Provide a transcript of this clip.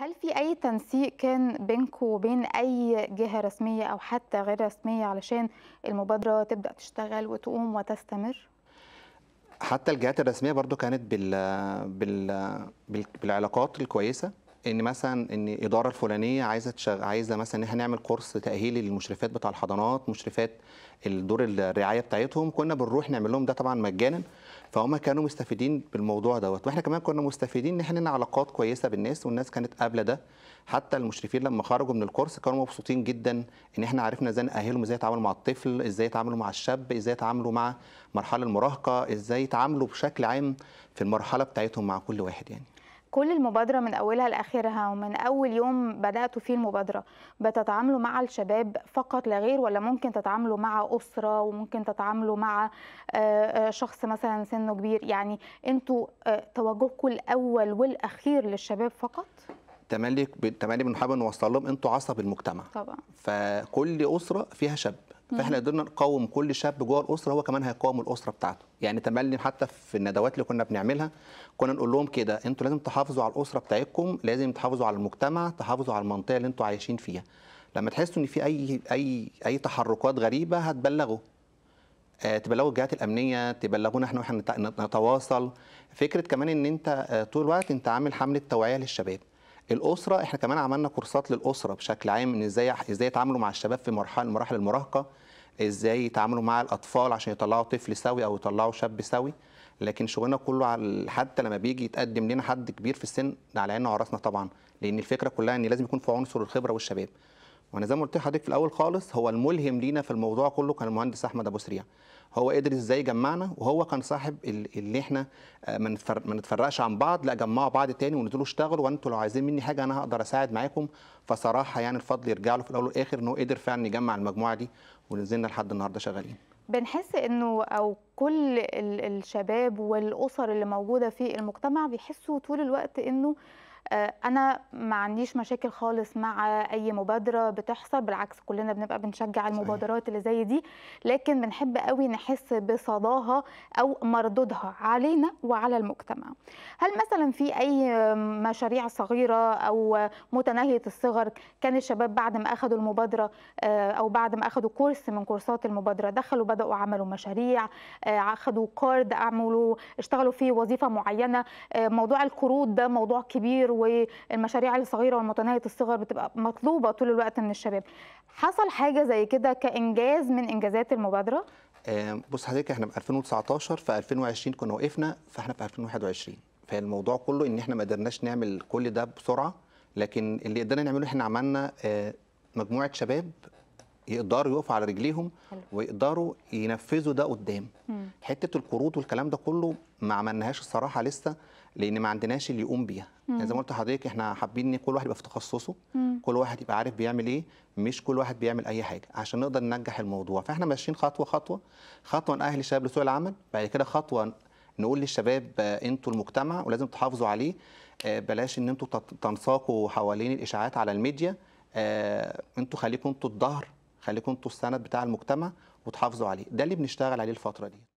هل في أي تنسيق كان بينكم وبين أي جهة رسمية أو حتى غير رسمية علشان المبادرة تبدأ تشتغل وتقوم وتستمر؟ حتى الجهات الرسميه برضو كانت بال... بال... بالعلاقات الكويسه ان مثلا ان الاداره الفلانيه عايزه تشغ... عايزه مثلا ان احنا نعمل كورس تاهيلي للمشرفات بتاع الحضانات مشرفات الدور الرعايه بتاعتهم كنا بنروح نعمل لهم ده طبعا مجانا فهم كانوا مستفيدين بالموضوع دوت واحنا كمان كنا مستفيدين ان احنا لنا علاقات كويسه بالناس والناس كانت قابله ده حتى المشرفين لما خرجوا من الكورس كانوا مبسوطين جدا ان احنا عرفنا ازاي ناهلهم ازاي يتعاملوا مع الطفل ازاي يتعاملوا مع الشاب ازاي يتعاملوا مع مرحله المراهقه ازاي يتعاملوا بشكل عام في المرحله بتاعتهم مع كل واحد يعني كل المبادرة من أولها لآخرها ومن أول يوم بدأتوا فيه المبادرة بتتعاملوا مع الشباب فقط لا غير ولا ممكن تتعاملوا مع أسرة وممكن تتعاملوا مع آه، آه، شخص مثلا سنه كبير يعني أنتوا آه، توجهكم الأول والأخير للشباب فقط؟ تملي تملي بنحب نوصل لهم أنتوا عصب المجتمع طبعا فكل أسرة فيها شاب فاحنا قدرنا نقاوم كل شاب جوه الاسره هو كمان هيقاوم الاسره بتاعته يعني تملي حتى في الندوات اللي كنا بنعملها كنا نقول لهم كده انتوا لازم تحافظوا على الاسره بتاعتكم لازم تحافظوا على المجتمع تحافظوا على المنطقه اللي انتوا عايشين فيها لما تحسوا ان في اي اي اي تحركات غريبه هتبلغوا آه، تبلغوا الجهات الامنيه تبلغونا احنا واحنا نتواصل فكره كمان ان انت آه، طول الوقت انت عامل حمله توعيه للشباب الاسره احنا كمان عملنا كورسات للاسره بشكل عام ان ازاي ازاي يتعاملوا مع الشباب في مرحله مراحل المراهقه ازاي يتعاملوا مع الاطفال عشان يطلعوا طفل سوي او يطلعوا شاب سوي لكن شغلنا كله على حتى لما بيجي يتقدم لنا حد كبير في السن ده على عيننا وعراسنا طبعا لان الفكره كلها ان لازم يكون في عنصر الخبره والشباب وانا زي ما قلت لحضرتك في الاول خالص هو الملهم لينا في الموضوع كله كان المهندس احمد ابو سريع هو قدر ازاي جمعنا وهو كان صاحب اللي احنا آه، ما نتفرقش عن بعض لا جمعوا بعض تاني وانتوا اشتغلوا وانتوا لو عايزين مني حاجه انا هقدر اساعد معاكم فصراحه يعني الفضل يرجع له في الاول والاخر ان هو قدر فعلا يجمع المجموعه دي ونزلنا لحد النهارده شغالين بنحس انه او كل الشباب والاسر اللي موجوده في المجتمع بيحسوا طول الوقت انه آه، انا ما عنديش مشاكل خالص مع اي مبادره بتحصل بالعكس كلنا بنبقى بنشجع المبادرات اللي زي دي لكن بنحب قوي نحس بصداها او مردودها علينا وعلى المجتمع هل مثلا في اي مشاريع صغيره او متناهيه الصغر كان الشباب بعد ما اخذوا المبادره آه، او بعد ما اخذوا كورس من كورسات المبادره دخلوا بداوا عملوا مشاريع آه، اخذوا كارد عملوا اشتغلوا في وظيفه معينه موضوع القروض ده موضوع كبير والمشاريع الصغيره والمتناهيه الصغر بتبقى مطلوبه طول الوقت من الشباب حصل حاجه زي كده كانجاز من انجازات المبادره آه، بص حضرتك احنا في 2019 في 2020 كنا وقفنا فاحنا في 2021 فالموضوع كله ان احنا ما قدرناش نعمل كل ده بسرعه لكن اللي قدرنا نعمله احنا عملنا آه، مجموعه شباب يقدروا يقفوا على رجليهم ويقدروا ينفذوا ده قدام حته القروض والكلام ده كله ما عملناهاش الصراحه لسه لان ما عندناش اللي يقوم بيها يعني زي ما قلت لحضرتك احنا حابين ان كل واحد يبقى في تخصصه كل واحد يبقى عارف بيعمل ايه مش كل واحد بيعمل اي حاجه عشان نقدر ننجح الموضوع فاحنا ماشيين خطوه خطوه خطوه نأهل الشباب لسوق العمل بعد كده خطوه نقول للشباب آه، انتوا المجتمع ولازم تحافظوا عليه آه، بلاش ان انتوا تنساقوا حوالين الاشاعات على الميديا آه، انتوا خليكم انتوا الظهر خليكم انتوا السند بتاع المجتمع وتحافظوا عليه ده اللي بنشتغل عليه الفتره دي